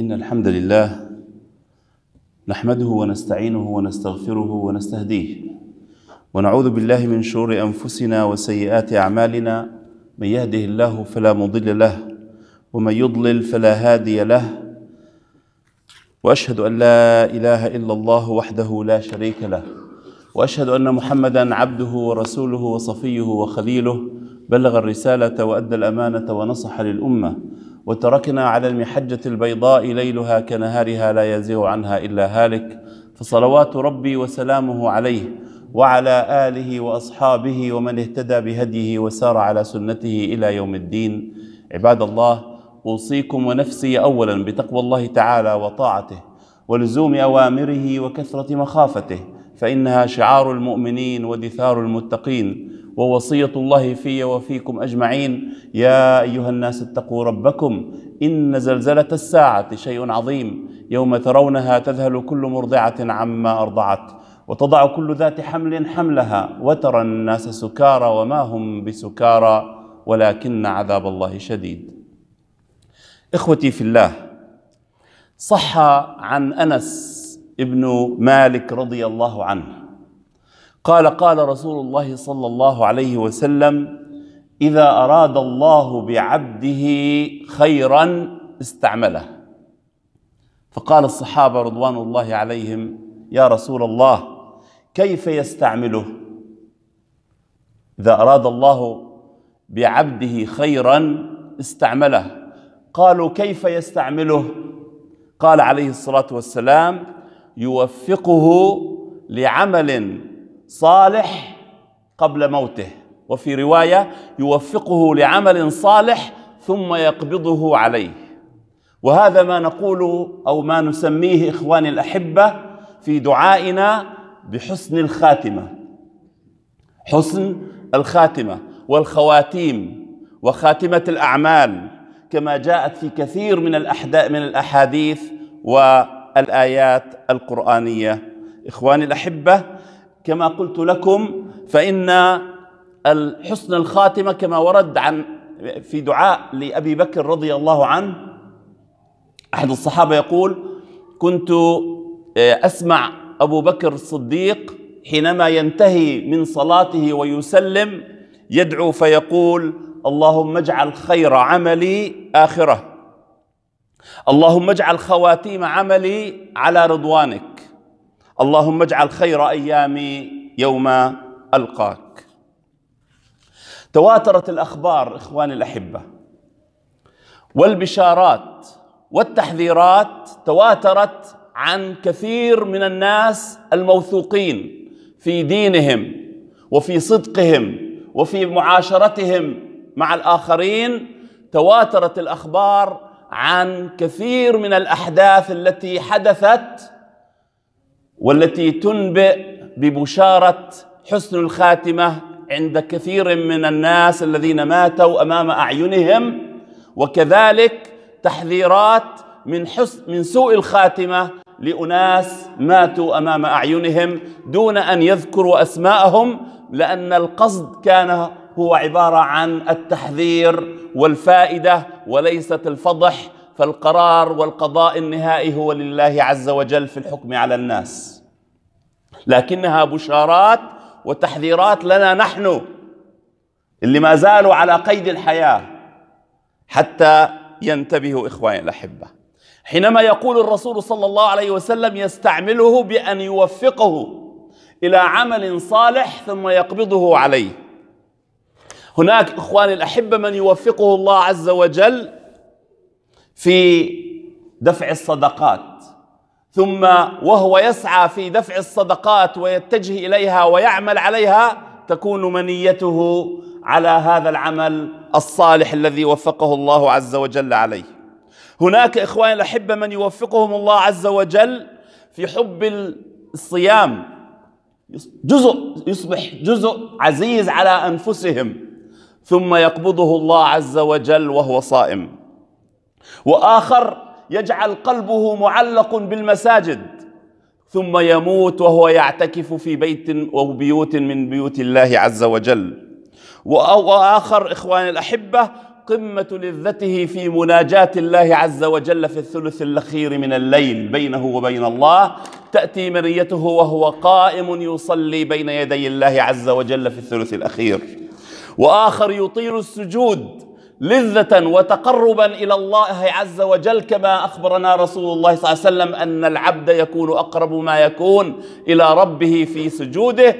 إن الحمد لله نحمده ونستعينه ونستغفره ونستهديه ونعوذ بالله من شرور أنفسنا وسيئات أعمالنا من يهده الله فلا مضل له ومن يضلل فلا هادي له وأشهد أن لا إله إلا الله وحده لا شريك له وأشهد أن محمدا عبده ورسوله وصفيه وخليله بلغ الرسالة وأدى الأمانة ونصح للأمة وتركنا على المحجة البيضاء ليلها كنهارها لا يزيغ عنها إلا هالك فصلوات ربي وسلامه عليه وعلى آله وأصحابه ومن اهتدى بهديه وسار على سنته إلى يوم الدين عباد الله أوصيكم ونفسي أولا بتقوى الله تعالى وطاعته ولزوم أوامره وكثرة مخافته فإنها شعار المؤمنين ودثار المتقين ووصية الله في وفيكم أجمعين يا أيها الناس اتقوا ربكم إن زلزلة الساعة شيء عظيم يوم ترونها تذهل كل مرضعة عما أرضعت وتضع كل ذات حمل حملها وترى الناس سكارى وما هم بسكارى ولكن عذاب الله شديد إخوتي في الله صح عن أنس ابن مالك رضي الله عنه قال قال رسول الله صلى الله عليه وسلم اذا اراد الله بعبده خيرا استعمله فقال الصحابه رضوان الله عليهم يا رسول الله كيف يستعمله اذا اراد الله بعبده خيرا استعمله قالوا كيف يستعمله قال عليه الصلاه والسلام يوفقه لعمل صالح قبل موته وفي روايه يوفقه لعمل صالح ثم يقبضه عليه وهذا ما نقول او ما نسميه اخواني الاحبه في دعائنا بحسن الخاتمه حسن الخاتمه والخواتيم وخاتمه الاعمال كما جاءت في كثير من الاحداث من الاحاديث والايات القرانيه اخواني الاحبه كما قلت لكم فإن الحسن الخاتمة كما ورد عن في دعاء لأبي بكر رضي الله عنه أحد الصحابة يقول كنت آه، أسمع أبو بكر الصديق حينما ينتهي من صلاته ويسلم يدعو فيقول اللهم اجعل خير عملي آخره اللهم اجعل خواتيم عملي على رضوانك اللهم اجعل خير ايامي يوم القاك تواترت الاخبار اخواني الاحبه والبشارات والتحذيرات تواترت عن كثير من الناس الموثوقين في دينهم وفي صدقهم وفي معاشرتهم مع الاخرين تواترت الاخبار عن كثير من الاحداث التي حدثت والتي تنبئ ببشاره حسن الخاتمه عند كثير من الناس الذين ماتوا امام اعينهم وكذلك تحذيرات من حسن من سوء الخاتمه لاناس ماتوا امام اعينهم دون ان يذكروا اسماءهم لان القصد كان هو عباره عن التحذير والفائده وليست الفضح فالقرار والقضاء النهائي هو لله عز وجل في الحكم على الناس لكنها بشارات وتحذيرات لنا نحن اللي ما زالوا على قيد الحياه حتى ينتبهوا اخواني الاحبه حينما يقول الرسول صلى الله عليه وسلم يستعمله بان يوفقه الى عمل صالح ثم يقبضه عليه هناك اخواني الاحبه من يوفقه الله عز وجل في دفع الصدقات ثم وهو يسعى في دفع الصدقات ويتجه اليها ويعمل عليها تكون منيته على هذا العمل الصالح الذي وفقه الله عز وجل عليه هناك اخواني الاحبه من يوفقهم الله عز وجل في حب الصيام جزء يصبح جزء عزيز على انفسهم ثم يقبضه الله عز وجل وهو صائم وآخر يجعل قلبه معلق بالمساجد ثم يموت وهو يعتكف في بيت أو بيوت من بيوت الله عز وجل وآخر إخواني الأحبة قمة لذته في مناجاة الله عز وجل في الثلث الأخير من الليل بينه وبين الله تأتي مريته وهو قائم يصلي بين يدي الله عز وجل في الثلث الأخير وآخر يطيل السجود لذة وتقربا إلى الله عز وجل كما أخبرنا رسول الله صلى الله عليه وسلم أن العبد يكون أقرب ما يكون إلى ربه في سجوده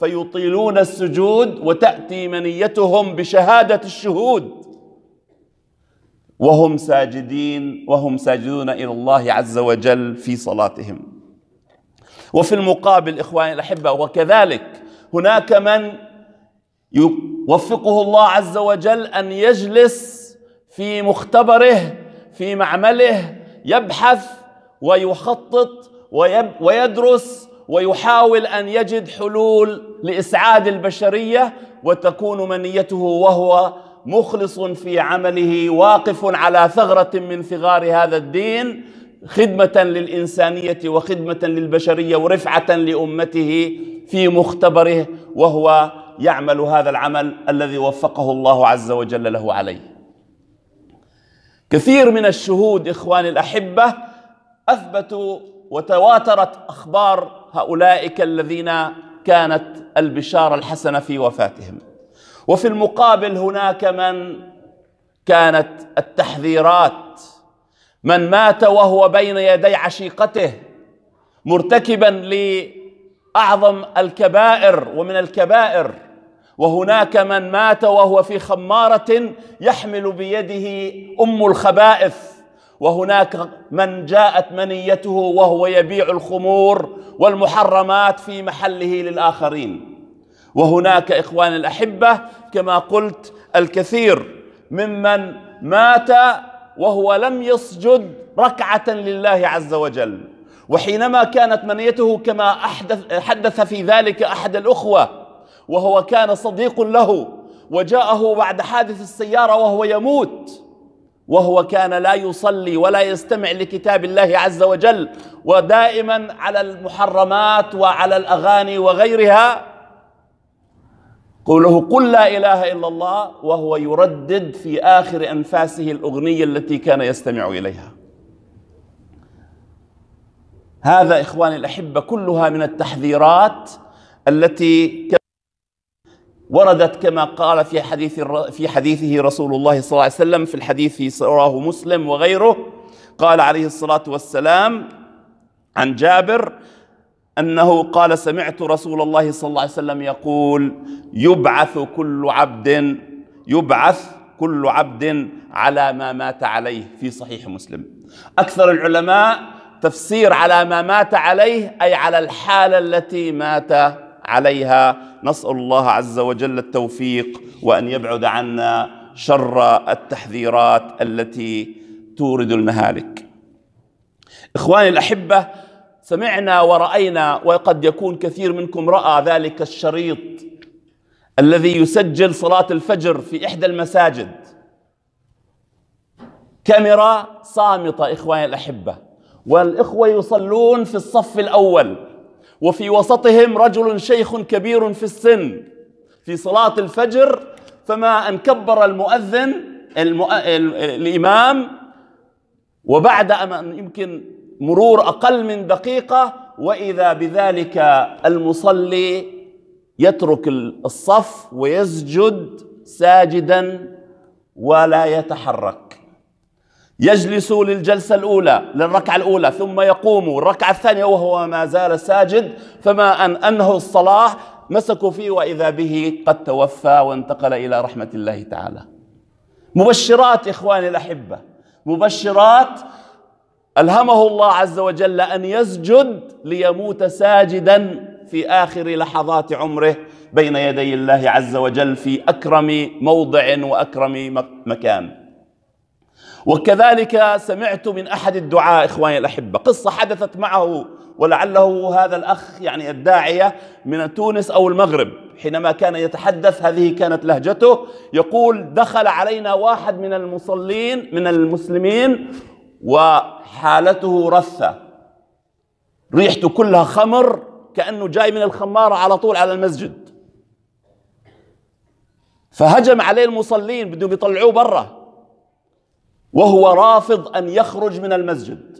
فيطيلون السجود وتأتي منيتهم بشهادة الشهود وهم ساجدين وهم ساجدون إلى الله عز وجل في صلاتهم وفي المقابل إخواني الأحبة وكذلك هناك من يوفقه الله عز وجل ان يجلس في مختبره في معمله يبحث ويخطط ويدرس ويحاول ان يجد حلول لاسعاد البشريه وتكون منيته وهو مخلص في عمله واقف على ثغره من ثغار هذا الدين خدمه للانسانيه وخدمه للبشريه ورفعه لامته في مختبره وهو يعمل هذا العمل الذي وفقه الله عز وجل له عليه كثير من الشهود إخواني الأحبة أثبتوا وتواترت أخبار هؤلاء الذين كانت البشارة الحسنة في وفاتهم وفي المقابل هناك من كانت التحذيرات من مات وهو بين يدي عشيقته مرتكبا لأعظم الكبائر ومن الكبائر وهناك من مات وهو في خماره يحمل بيده ام الخبائث وهناك من جاءت منيته وهو يبيع الخمور والمحرمات في محله للاخرين وهناك اخواني الاحبه كما قلت الكثير ممن مات وهو لم يسجد ركعه لله عز وجل وحينما كانت منيته كما أحدث حدث في ذلك احد الاخوه وهو كان صديق له وجاءه بعد حادث السيارة وهو يموت وهو كان لا يصلي ولا يستمع لكتاب الله عز وجل ودائما على المحرمات وعلى الأغاني وغيرها قوله قل لا إله إلا الله وهو يردد في آخر أنفاسه الأغنية التي كان يستمع إليها هذا إخواني الأحبة كلها من التحذيرات التي وردت كما قال في حديث في حديثه رسول الله صلى الله عليه وسلم في الحديث في رواه مسلم وغيره قال عليه الصلاه والسلام عن جابر انه قال سمعت رسول الله صلى الله عليه وسلم يقول يبعث كل عبد يبعث كل عبد على ما مات عليه في صحيح مسلم اكثر العلماء تفسير على ما مات عليه اي على الحاله التي مات عليها نسال الله عز وجل التوفيق وان يبعد عنا شر التحذيرات التي تورد المهالك اخواني الاحبه سمعنا وراينا وقد يكون كثير منكم راى ذلك الشريط الذي يسجل صلاه الفجر في احدى المساجد كاميرا صامته اخواني الاحبه والاخوه يصلون في الصف الاول وفي وسطهم رجل شيخ كبير في السن في صلاة الفجر فما أن كبر المؤذن المؤ... الإمام وبعد أن يمكن مرور أقل من دقيقة وإذا بذلك المصلي يترك الصف ويسجد ساجدا ولا يتحرك يجلس للجلسة الأولى للركعة الأولى ثم يقوم الركعة الثانية وهو ما زال ساجد فما أن أنهوا الصلاة مسكوا فيه وإذا به قد توفى وانتقل إلى رحمة الله تعالى مبشرات إخواني الأحبة مبشرات ألهمه الله عز وجل أن يسجد ليموت ساجدا في آخر لحظات عمره بين يدي الله عز وجل في أكرم موضع وأكرم مكان وكذلك سمعت من أحد الدعاء إخواني الأحبة قصة حدثت معه ولعله هذا الأخ يعني الداعية من تونس أو المغرب حينما كان يتحدث هذه كانت لهجته يقول دخل علينا واحد من المصلين من المسلمين وحالته رثة ريحته كلها خمر كأنه جاي من الخمارة على طول على المسجد فهجم عليه المصلين بدهم يطلعوه برا وهو رافض أن يخرج من المسجد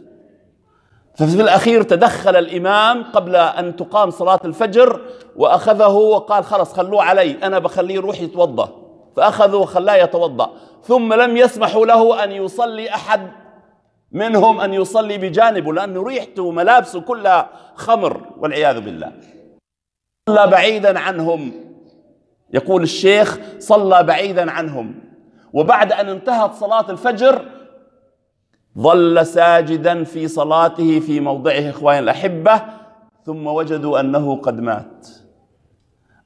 ففي الأخير تدخل الإمام قبل أن تقام صلاة الفجر وأخذه وقال خلص خلوه علي أنا بخليه يروح يتوضأ فأخذوا وخلاه يتوضأ ثم لم يسمحوا له أن يصلي أحد منهم أن يصلي بجانبه لأنه ريحته وملابسه كلها خمر والعياذ بالله صلى بعيدا عنهم يقول الشيخ صلى بعيدا عنهم وبعد أن انتهت صلاة الفجر ظل ساجدا في صلاته في موضعه إخواني الأحبة ثم وجدوا أنه قد مات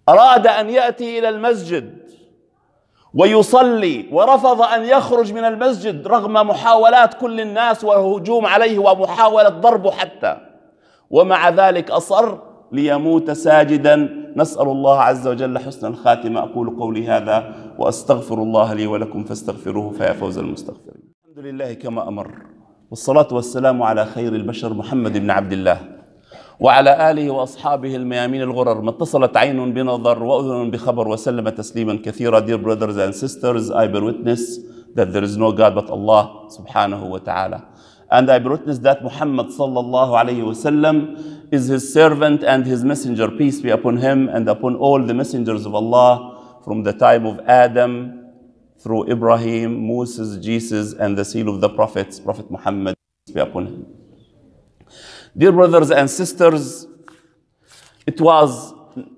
أراد أن يأتي إلى المسجد ويصلي ورفض أن يخرج من المسجد رغم محاولات كل الناس وهجوم عليه ومحاولة ضربه حتى ومع ذلك أصر ليموت ساجدا نسأل الله عز وجل حسن الخاتمة أقول قولي هذا وأستغفر الله لي ولكم فاستغفروه فيا فوز المستغفرين الحمد لله كما أمر والصلاة والسلام على خير البشر محمد بن عبد الله وعلى آله وأصحابه الميامين الغرر ما اتصلت عين بنظر وأذن بخبر وسلم تسليما كثيرا Dear brothers and sisters I bear witness that there is no God but Allah سبحانه وتعالى And I witnessed that Muhammad sallallahu alayhi wasallam is his servant and his messenger, peace be upon him and upon all the messengers of Allah from the time of Adam through Ibrahim, Moses, Jesus, and the seal of the prophets, Prophet Muhammad, peace be upon him. Dear brothers and sisters, it was,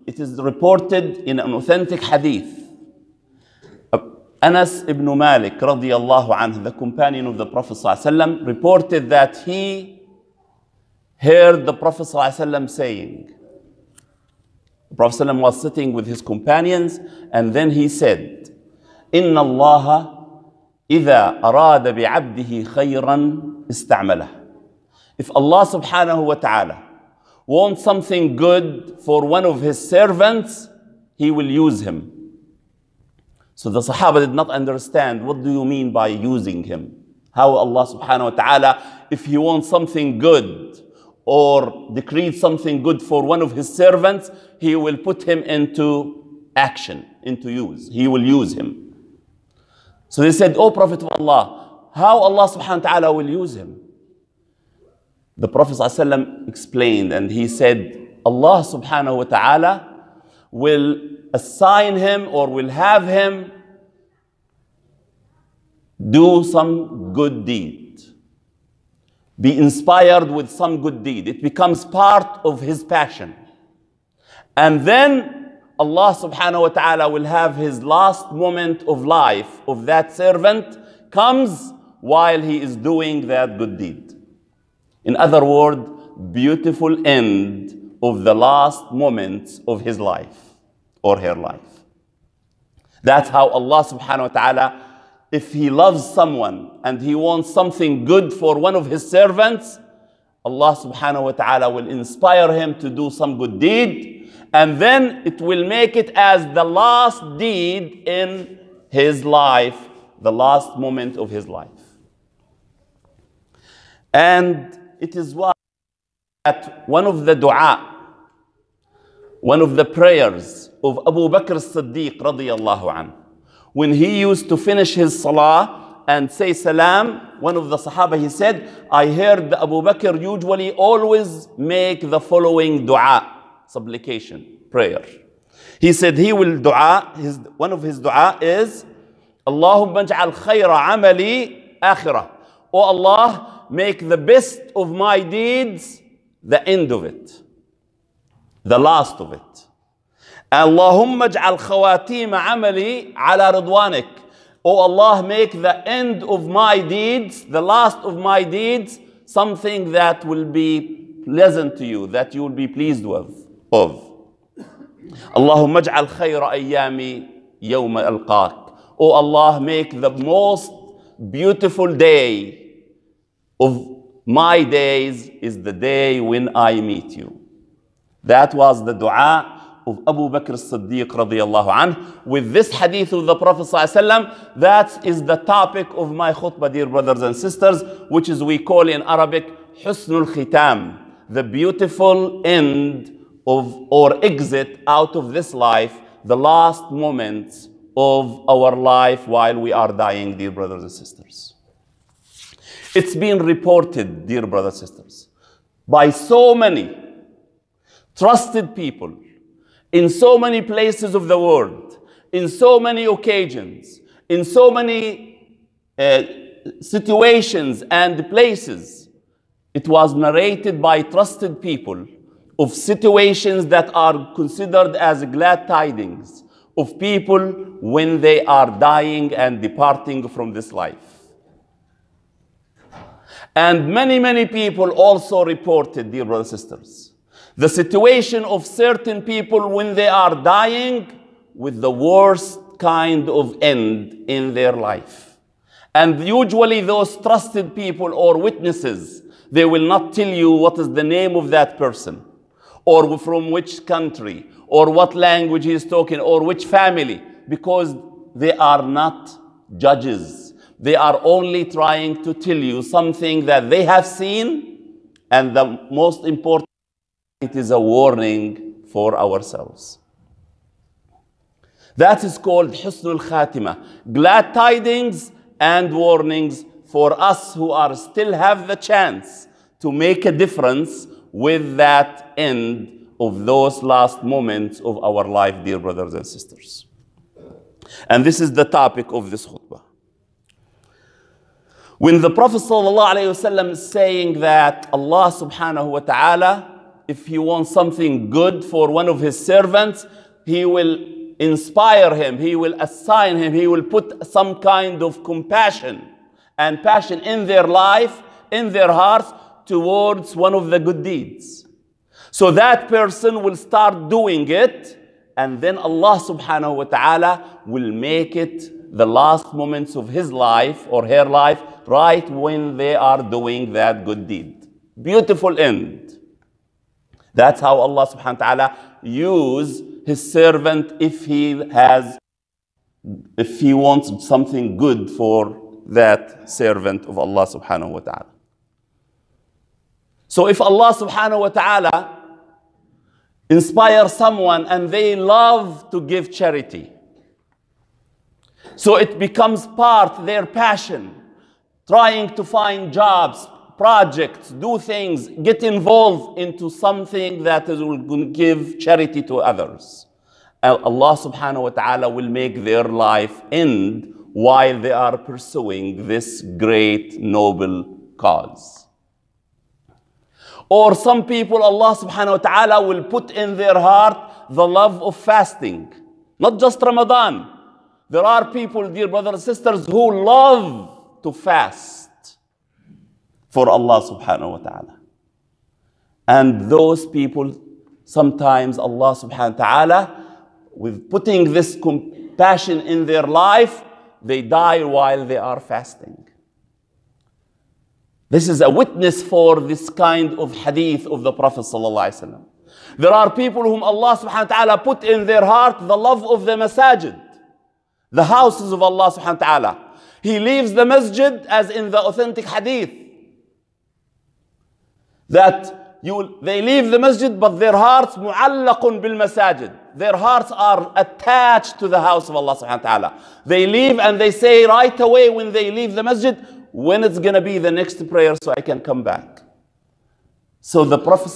it is reported in an authentic hadith Anas ibn Malik radiallahu anhu, the companion of the Prophet وسلم, reported that he heard the Prophet وسلم saying, the Prophet وسلم was sitting with his companions and then he said, إن الله إذا أراد بعبده خيرا استعمله. If Allah subhanahu wa ta'ala wants something good for one of his servants, he will use him. So the Sahaba did not understand what do you mean by using him? How Allah subhanahu wa ta'ala, if he wants something good or decreed something good for one of his servants, he will put him into action, into use. He will use him. So they said, O Prophet of Allah, how Allah subhanahu wa ta'ala will use him? The Prophet ﷺ explained and he said, Allah subhanahu wa ta'ala will assign him or will have him do some good deed. Be inspired with some good deed. It becomes part of his passion. And then Allah subhanahu wa ta'ala will have his last moment of life of that servant comes while he is doing that good deed. In other words, beautiful end of the last moments of his life or her life. That's how Allah subhanahu wa ta'ala, if He loves someone and He wants something good for one of His servants, Allah subhanahu wa ta'ala will inspire him to do some good deed and then it will make it as the last deed in his life, the last moment of his life. And it is why that one of the dua one of the prayers of Abu Bakr siddiq radiyallahu an, When he used to finish his salah and say salam, one of the Sahaba, he said, I heard Abu Bakr usually always make the following dua, supplication, prayer. He said he will dua, his, one of his dua is, Allahumma ja'al khayra amali akhirah. Oh Allah, make the best of my deeds the end of it. The last of it. اللهم اجعل خواتيم عملي على رضوانك. Oh Allah, make the end of my deeds, the last of my deeds, something that will be pleasant to you, that you will be pleased with. Of. اللهم اجعل خير أيامي يوم ألقاك. Oh Allah, make the most beautiful day of my days is the day when I meet you. That was the dua of Abu Bakr siddiq radiyallahu anhu. With this hadith of the Prophet that is the topic of my khutbah, dear brothers and sisters, which is we call in Arabic husnul khitam, the beautiful end of or exit out of this life, the last moments of our life while we are dying, dear brothers and sisters. It's been reported, dear brothers and sisters, by so many trusted people in so many places of the world, in so many occasions, in so many uh, situations and places. It was narrated by trusted people of situations that are considered as glad tidings of people when they are dying and departing from this life. And many, many people also reported, dear brothers and sisters, the situation of certain people when they are dying with the worst kind of end in their life. And usually, those trusted people or witnesses, they will not tell you what is the name of that person, or from which country, or what language he is talking, or which family, because they are not judges. They are only trying to tell you something that they have seen, and the most important it is a warning for ourselves. That is called Husnul Khatima, glad tidings and warnings for us who are still have the chance to make a difference with that end of those last moments of our life, dear brothers and sisters. And this is the topic of this khutbah. When the Prophet is saying that Allah subhanahu wa ta'ala if he wants something good for one of his servants, he will inspire him, he will assign him, he will put some kind of compassion and passion in their life, in their hearts, towards one of the good deeds. So that person will start doing it, and then Allah subhanahu wa ta'ala will make it the last moments of his life or her life right when they are doing that good deed. Beautiful end. That's how Allah subhanahu wa ta'ala use his servant if he has if he wants something good for that servant of Allah subhanahu wa ta'ala. So if Allah subhanahu wa ta'ala inspires someone and they love to give charity, so it becomes part their passion, trying to find jobs, projects, do things, get involved into something that is, will give charity to others. Allah subhanahu wa ta'ala will make their life end while they are pursuing this great noble cause. Or some people, Allah subhanahu wa ta'ala will put in their heart the love of fasting. Not just Ramadan. There are people, dear brothers and sisters, who love to fast for Allah subhanahu wa ta'ala. And those people, sometimes Allah subhanahu wa ta'ala, with putting this compassion in their life, they die while they are fasting. This is a witness for this kind of hadith of the Prophet ﷺ. There are people whom Allah subhanahu wa ta'ala put in their heart the love of the masajid, the houses of Allah subhanahu wa ta'ala. He leaves the masjid as in the authentic hadith that you they leave the masjid but their hearts mu'allakun bil masajid their hearts are attached to the house of Allah subhanahu wa ta'ala they leave and they say right away when they leave the masjid when it's going to be the next prayer so I can come back so the prophet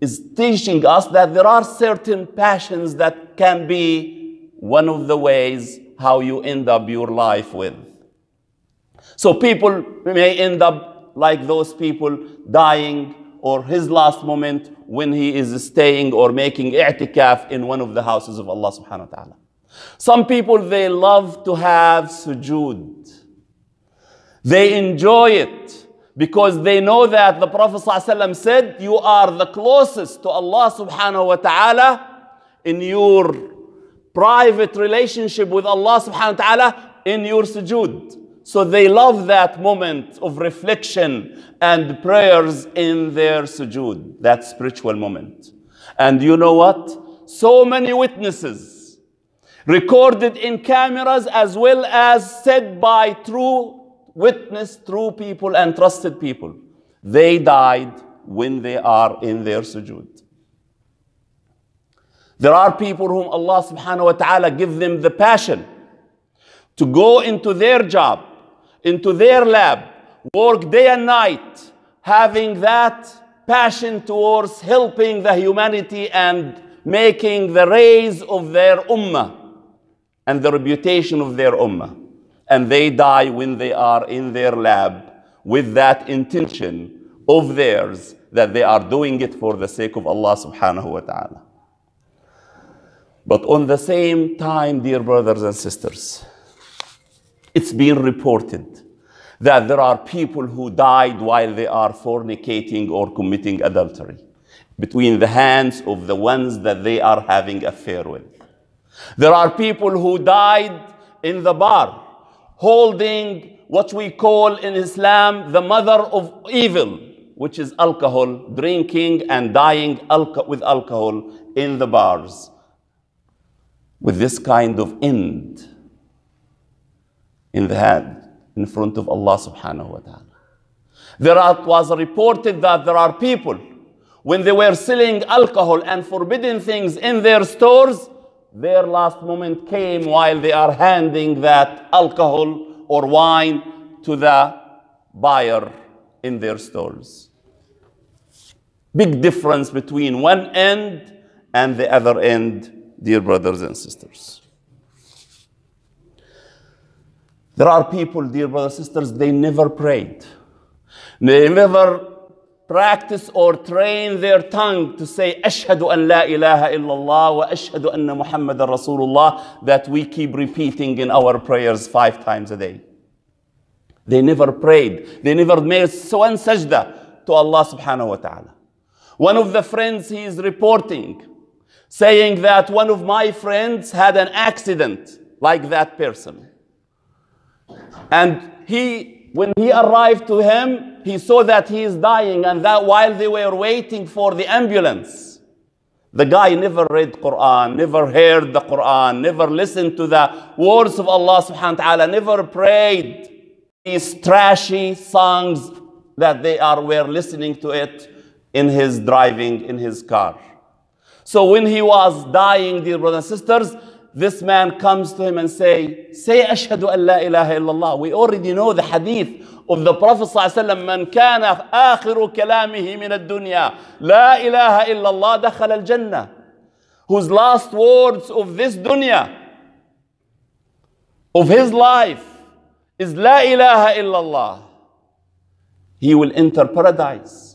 is teaching us that there are certain passions that can be one of the ways how you end up your life with so people may end up like those people dying or his last moment when he is staying or making i'tikaf in one of the houses of Allah subhanahu wa ta'ala. Some people, they love to have sujood. They enjoy it because they know that the Prophet ﷺ said, you are the closest to Allah subhanahu wa ta'ala in your private relationship with Allah subhanahu wa ta'ala in your sujood. So they love that moment of reflection and prayers in their sujood, that spiritual moment. And you know what? So many witnesses recorded in cameras as well as said by true witness, true people and trusted people. They died when they are in their sujood. There are people whom Allah subhanahu wa ta'ala give them the passion to go into their job into their lab, work day and night, having that passion towards helping the humanity and making the rays of their ummah and the reputation of their ummah. And they die when they are in their lab with that intention of theirs that they are doing it for the sake of Allah subhanahu wa ta'ala. But on the same time, dear brothers and sisters, it's been reported that there are people who died while they are fornicating or committing adultery between the hands of the ones that they are having affair with. There are people who died in the bar holding what we call in Islam the mother of evil, which is alcohol, drinking and dying alco with alcohol in the bars. With this kind of end in the hand in front of Allah subhanahu wa ta'ala. There are, was reported that there are people, when they were selling alcohol and forbidden things in their stores, their last moment came while they are handing that alcohol or wine to the buyer in their stores. Big difference between one end and the other end, dear brothers and sisters. There are people, dear brothers and sisters, they never prayed. They never practice or train their tongue to say ashhadu an la ilaha illallah wa ashhadu anna muhammadan rasulullah that we keep repeating in our prayers five times a day they never prayed they never made one sajda to allah subhanahu wa ta'ala one of the friends he is reporting saying that one of my friends had an accident like that person and he, when he arrived to him, he saw that he is dying and that while they were waiting for the ambulance, the guy never read Quran, never heard the Quran, never listened to the words of Allah subhanahu wa ta'ala, never prayed these trashy songs that they are were listening to it in his driving in his car. So when he was dying, dear brothers and sisters, this man comes to him and say, say أشهد أن لا إله We already know the hadith of the Prophet صلى الله عليه akhiru من كان آخر كلامه من الدنيا لا إله إلا الله دخل الجنة. Whose last words of this dunya, of his life, is لا إله إلا الله. He will enter paradise.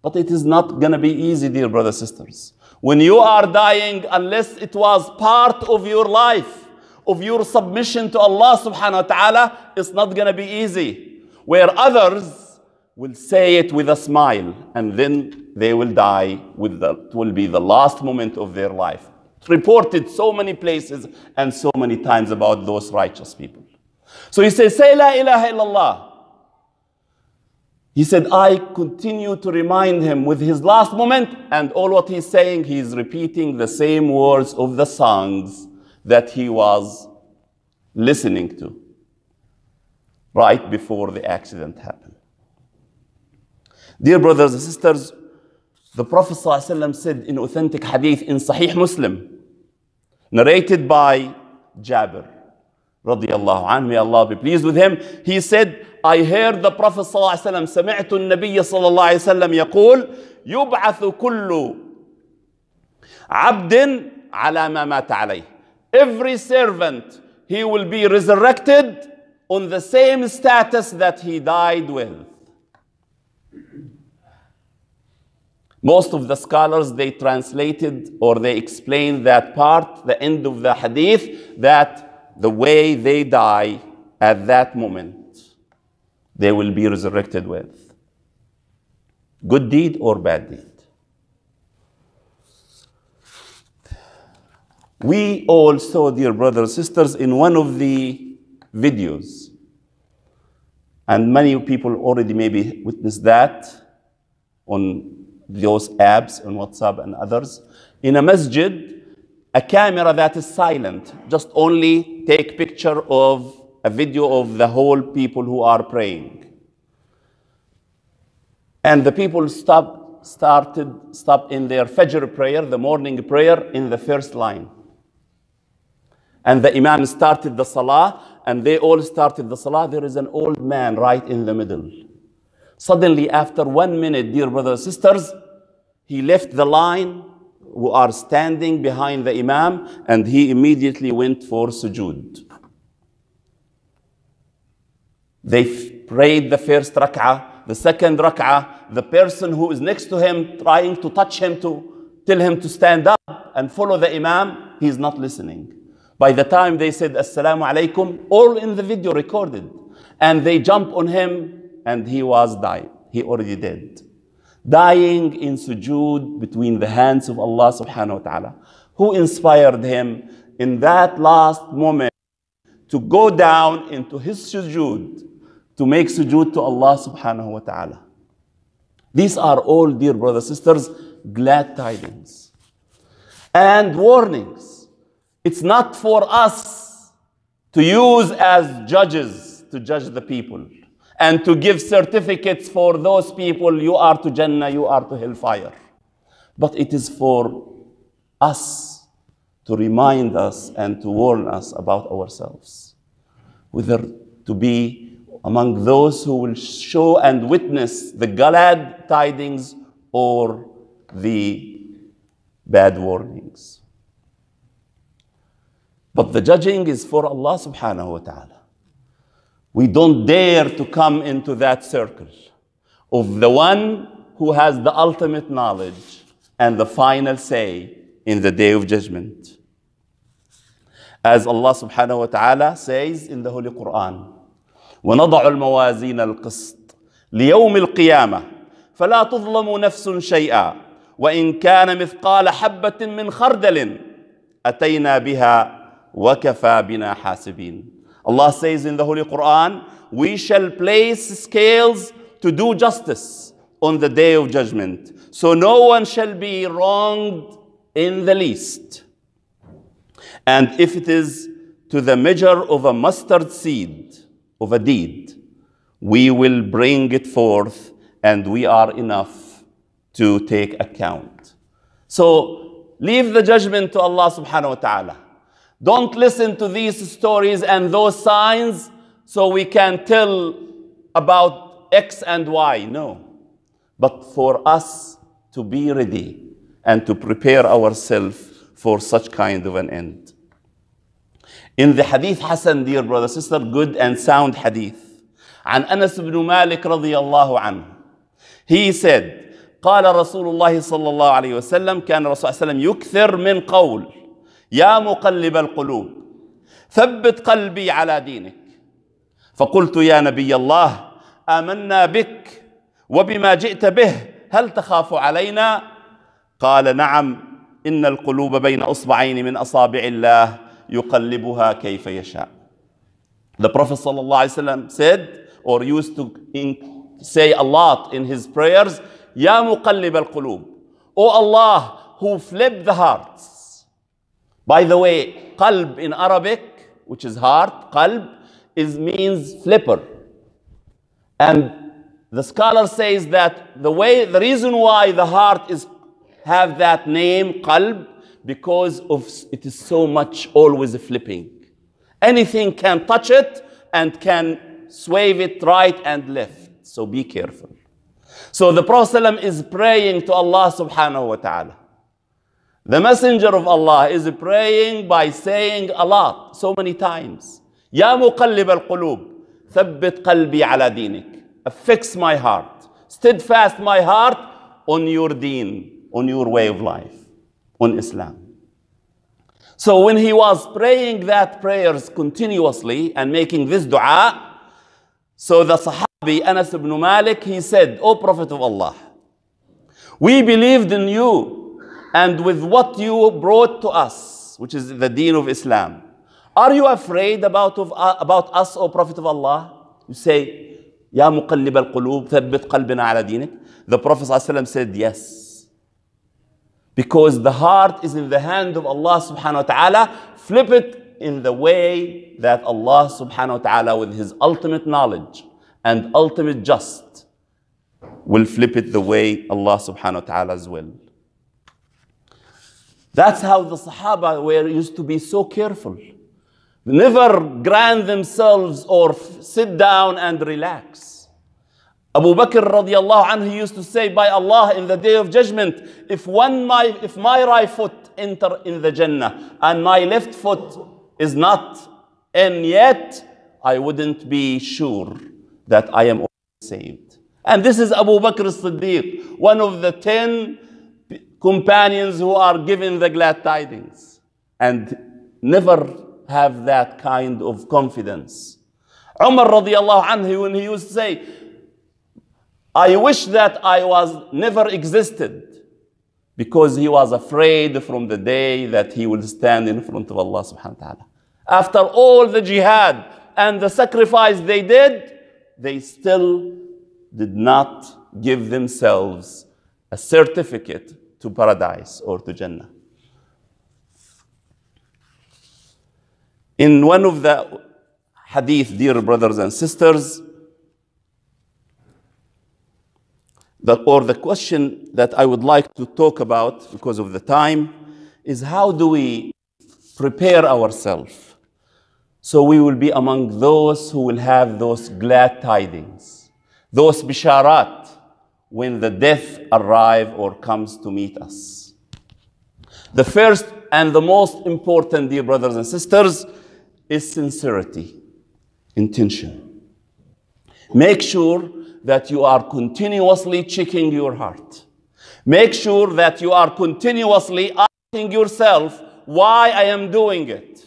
But it is not going to be easy, dear brothers and sisters. When you are dying, unless it was part of your life, of your submission to Allah subhanahu wa ta'ala, it's not going to be easy. Where others will say it with a smile and then they will die with the, it will be the last moment of their life. It's reported so many places and so many times about those righteous people. So he says, say la ilaha illallah. He said, I continue to remind him with his last moment, and all what he's saying, he's repeating the same words of the songs that he was listening to right before the accident happened. Dear brothers and sisters, the Prophet ﷺ said in authentic hadith in Sahih Muslim, narrated by Jabir, radiallahu anhu, may Allah be pleased with him, he said, I heard the Prophet صلى الله عليه وسلم سمعت النبي صلى الله عليه وسلم يقول يبعث كل عبد على ما مات عليه every servant he will be resurrected on the same status that he died with Most of the scholars, they translated or they explained that part, the end of the hadith, that the way they die at that moment. they will be resurrected with good deed or bad deed. We all saw, dear brothers and sisters, in one of the videos, and many people already maybe witnessed that on those apps, on WhatsApp and others. In a masjid, a camera that is silent, just only take picture of a video of the whole people who are praying. And the people stopped, started, stopped in their Fajr prayer, the morning prayer, in the first line. And the Imam started the Salah, and they all started the Salah. There is an old man right in the middle. Suddenly, after one minute, dear brothers and sisters, he left the line who are standing behind the Imam, and he immediately went for sujood. They prayed the first rak'ah, the second rak'ah. The person who is next to him trying to touch him to tell him to stand up and follow the imam, he's not listening. By the time they said Assalamu alaikum, all in the video recorded. And they jump on him and he was dying. He already dead. Dying in sujood between the hands of Allah subhanahu wa ta'ala. Who inspired him in that last moment to go down into his sujood to make sujood to Allah subhanahu wa ta'ala. These are all, dear brothers sisters, glad tidings. And warnings. It's not for us to use as judges to judge the people and to give certificates for those people you are to Jannah, you are to hellfire. But it is for us to remind us and to warn us about ourselves, whether to be among those who will show and witness the glad tidings or the bad warnings. But the judging is for Allah subhanahu wa ta'ala. We don't dare to come into that circle of the one who has the ultimate knowledge and the final say in the day of judgment. As Allah subhanahu wa ta'ala says in the Holy Quran, ونضع الموازين القسط ليوم القيامة فلا تظلم نفس شيئا وإن كان مثقال حبة من خردل أتينا بها وكفى بنا حاسبين Allah says in the Holy Quran we shall place scales to do justice on the day of judgment so no one shall be wronged in the least and if it is to the measure of a mustard seed of a deed, we will bring it forth and we are enough to take account. So leave the judgment to Allah subhanahu wa ta'ala. Don't listen to these stories and those signs so we can tell about X and Y. No. But for us to be ready and to prepare ourselves for such kind of an end. In the hadith Hassan, dear brother, sister, good and sound hadith. عن أنس بن مالك رضي الله عنه. He said, قال رسول الله صلى الله عليه وسلم كان الرسول صلى الله عليه وسلم يكثر من قول يا مقلب القلوب ثبت قلبي على دينك فقلت يا نبي الله آمنا بك وبما جئت به هل تخاف علينا قال نعم إن القلوب بين أصبعين من أصابع الله يقلبها كيف يشاء. The Prophet وسلم said or used to say a lot in his prayers, يا مقلب القلوب. O Allah who flip the hearts. By the way, قلب in Arabic, which is heart, قلب is means flipper. And the scholar says that the way, the reason why the heart is have that name, قلب because of it is so much always flipping. Anything can touch it and can sway it right and left. So be careful. So the Prophet is praying to Allah subhanahu wa ta'ala. The messenger of Allah is praying by saying a lot, so many times. Ya muqallib al-qulub, thabbit qalbi ala dinik. Affix my heart, steadfast my heart on your deen, on your way of life on Islam. So when he was praying that prayers continuously and making this dua, so the Sahabi Anas ibn Malik, he said, O Prophet of Allah, we believed in you and with what you brought to us, which is the deen of Islam. Are you afraid about, of, uh, about us, O Prophet of Allah? You say, Ya muqallib al-qulub, thabbit qalbina ala dinik. The Prophet ﷺ said, yes. Because the heart is in the hand of Allah subhanahu wa ta'ala. Flip it in the way that Allah subhanahu wa ta'ala with his ultimate knowledge and ultimate just will flip it the way Allah subhanahu wa ta'ala's will. That's how the Sahaba were used to be so careful. Never grant themselves or sit down and relax. Abu Bakr radiallahu anhu used to say, by Allah in the day of judgment, if one my if my right foot enter in the Jannah and my left foot is not in yet, I wouldn't be sure that I am saved. And this is Abu Bakr as-Siddiq, one of the ten companions who are given the glad tidings and never have that kind of confidence. Umar radiallahu anhu, when he used to say, I wish that I was never existed because he was afraid from the day that he will stand in front of Allah subhanahu wa ta'ala. After all the jihad and the sacrifice they did, they still did not give themselves a certificate to paradise or to Jannah. In one of the hadith, dear brothers and sisters, that, or the question that I would like to talk about because of the time, is how do we prepare ourselves so we will be among those who will have those glad tidings, those bisharat, when the death arrive or comes to meet us. The first and the most important, dear brothers and sisters, is sincerity, intention. Make sure that you are continuously checking your heart. Make sure that you are continuously asking yourself why I am doing it.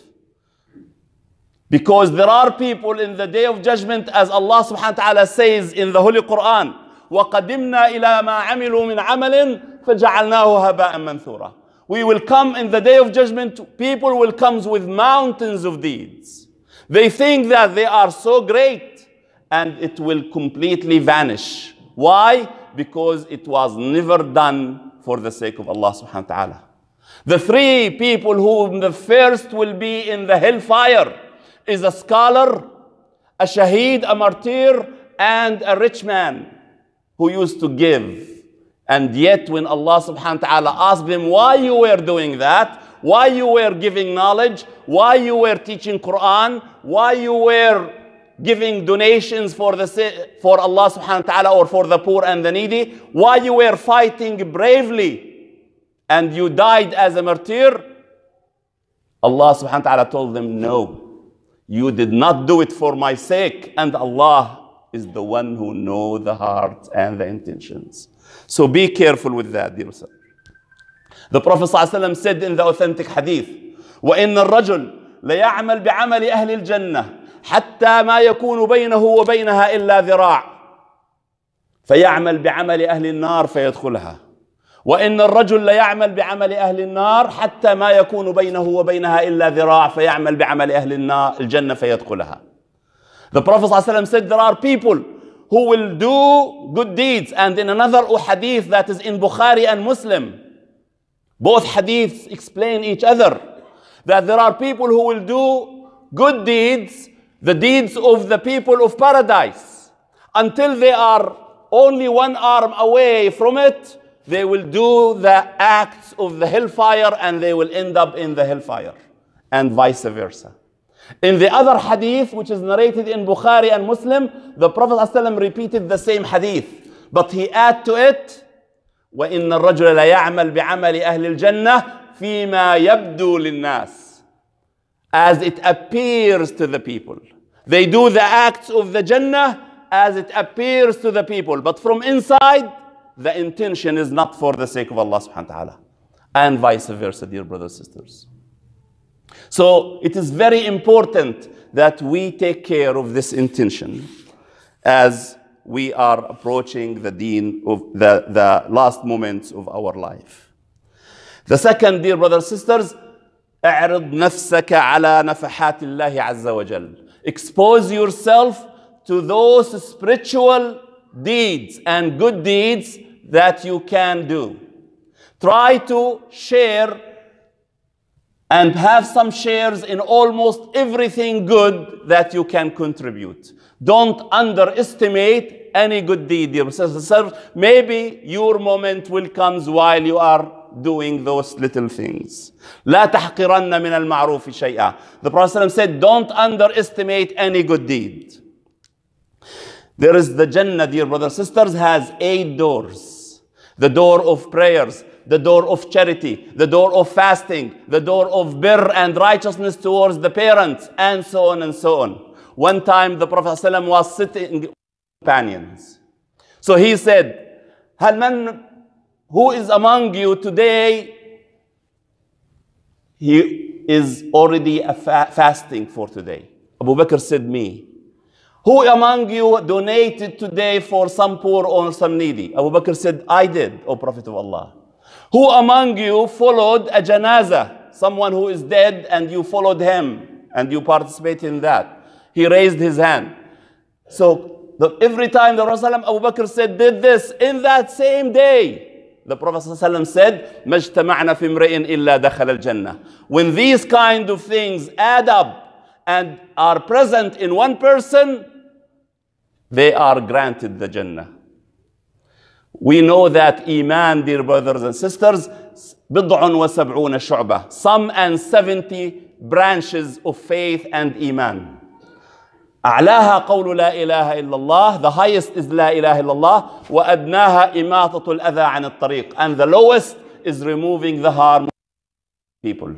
Because there are people in the day of judgment, as Allah subhanahu wa ta'ala says in the Holy Quran, وَقَدِمْنَا إِلَى مَا عَمِلُوا مِنْ عَمَلٍ فَجَعَلْنَاهُ هَبَاءً مَنْثُورًا We will come in the day of judgment, people will come with mountains of deeds. They think that they are so great and it will completely vanish. Why? Because it was never done for the sake of Allah subhanahu wa ta'ala. The three people who the first will be in the hellfire is a scholar, a shaheed, a martyr, and a rich man who used to give. And yet when Allah subhanahu wa ta'ala asked them why you were doing that, why you were giving knowledge, why you were teaching Quran, why you were giving donations for, the, for Allah subhanahu wa ta'ala or for the poor and the needy, while you were fighting bravely and you died as a martyr, Allah subhanahu wa ta'ala told them, No, you did not do it for my sake, and Allah is the one who knows the heart and the intentions. So be careful with that, dear sir. The Prophet said in the authentic hadith, وَإِنَّ الرَّجُلَ لَيَعْمَلْ بِعَمَلِ أَهْلِ الْجَنَّةِ حتى ما يكون بينه وبينها إلا ذراع فيعمل بعمل أهل النار فيدخلها وإن الرجل ليعمل بعمل أهل النار حتى ما يكون بينه وبينها إلا ذراع فيعمل بعمل أهل النار الجنة فيدخلها The Prophet صلى الله عليه وسلم said there are people who will do good deeds and in another hadith that is in Bukhari and Muslim both hadiths explain each other that there are people who will do good deeds the deeds of the people of paradise until they are only one arm away from it, they will do the acts of the hellfire and they will end up in the hellfire, and vice versa. In the other hadith, which is narrated in Bukhari and Muslim, the Prophet ﷺ repeated the same hadith, but he added to it, وَإِنَّ الرَّجُلَ لَيَعْمَلْ بِعَمَلِ أَهْلِ الْجَنَّةِ فِيمَا يَبْدُو لِلنَّاسِ as it appears to the people. They do the acts of the Jannah as it appears to the people. But from inside, the intention is not for the sake of Allah subhanahu wa ta'ala. And vice versa, dear brothers and sisters. So it is very important that we take care of this intention as we are approaching the deen of the, the last moments of our life. The second, dear brothers and sisters, اعرض نفسك على نفحات الله عز وجل expose yourself to those spiritual deeds and good deeds that you can do try to share and have some shares in almost everything good that you can contribute don't underestimate any good deed maybe your moment will come while you are doing those little things. لا تحقرن من المعروف شيئا. The Prophet ﷺ said, don't underestimate any good deed. There is the Jannah, dear brothers and sisters, has eight doors. The door of prayers, the door of charity, the door of fasting, the door of birr and righteousness towards the parents, and so on and so on. One time the Prophet ﷺ was sitting with companions. So he said, هل من who is among you today? He is already fa fasting for today. Abu Bakr said, Me. Who among you donated today for some poor or some needy? Abu Bakr said, I did, O Prophet of Allah. Who among you followed a janaza, someone who is dead, and you followed him and you participated in that? He raised his hand. So the, every time the Rasulullah Abu Bakr said, did this in that same day. The Prophet ﷺ said, مَجْتَمَعْنَا فِي إِلَّا دَخَلَ الْجَنَّةِ When these kind of things add up and are present in one person, they are granted the Jannah. We know that Iman, dear brothers and sisters, بِضْعٌ وَسَبْعُونَ شُعْبَةً Some and 70 branches of faith and Iman. أعلاها قول لا إله إلا الله the highest is لا إله إلا الله وأدناها إماطة الأذى عن الطريق and the lowest is removing the harm people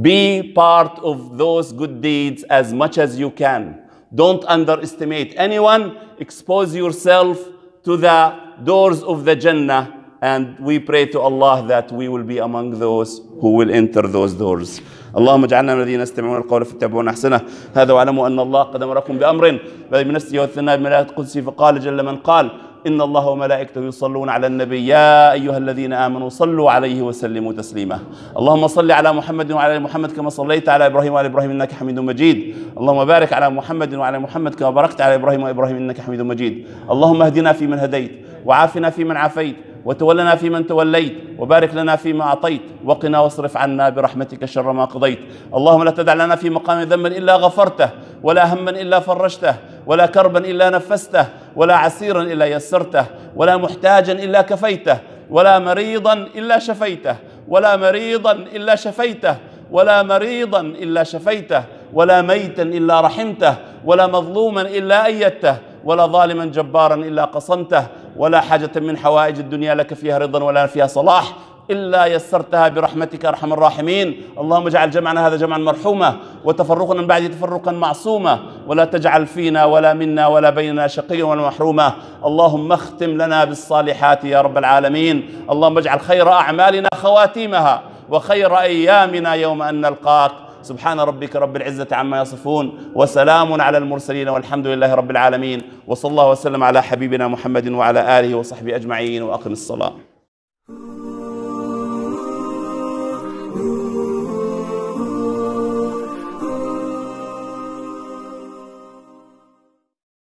be part of those good deeds as much as you can don't underestimate anyone expose yourself to the doors of the Jannah and we pray to Allah that we will be among those who will enter those doors اللهم اجعلنا من الذين يستمعون القول فيتبعون احسنه هذا واعلموا ان الله قد امركم بامر بنفسه والثناء بملائكه قدسي فقال جل من قال إن الله وملائكته يصلون على النبي يا أيها الذين آمنوا صلوا عليه وسلموا تسليما اللهم صل على محمد وعلى محمد كما صليت على إبراهيم وعلى إبراهيم إنك حميد مجيد اللهم بارك على محمد وعلى محمد كما باركت على إبراهيم وإبراهيم إنك حميد مجيد اللهم اهدنا فيمن هديت وعافنا فيمن عافيت وتولنا فيمن توليت وبارك لنا فيما أعطيت وقنا واصرف عنا برحمتك شر ما قضيت اللهم لا تدع لنا في مقام ذنبا إلا غفرته ولا هما إلا فرجته ولا كربا إلا نفسته ولا عسيرا إلا يسرته ولا محتاجا إلا كفيته ولا مريضا إلا شفيته ولا مريضا إلا شفيته ولا مريضا إلا شفيته ولا ميتا إلا رحمته ولا مظلوما إلا أيدته ولا ظالما جبارا إلا قصمته ولا حاجة من حوائج الدنيا لك فيها رضا ولا فيها صلاح إلا يسرتها برحمتك أرحم الراحمين اللهم اجعل جمعنا هذا جمعا مرحوما وتفرقنا من بعد تفرقا معصوما ولا تجعل فينا ولا منا ولا بيننا شقيا ولا محروما اللهم اختم لنا بالصالحات يا رب العالمين اللهم اجعل خير أعمالنا خواتيمها وخير أيامنا يوم أن نلقاك سبحان ربك رب العزة عما يصفون وسلام على المرسلين والحمد لله رب العالمين وصلى الله وسلم على حبيبنا محمد وعلى آله وصحبه أجمعين وأقم الصلاة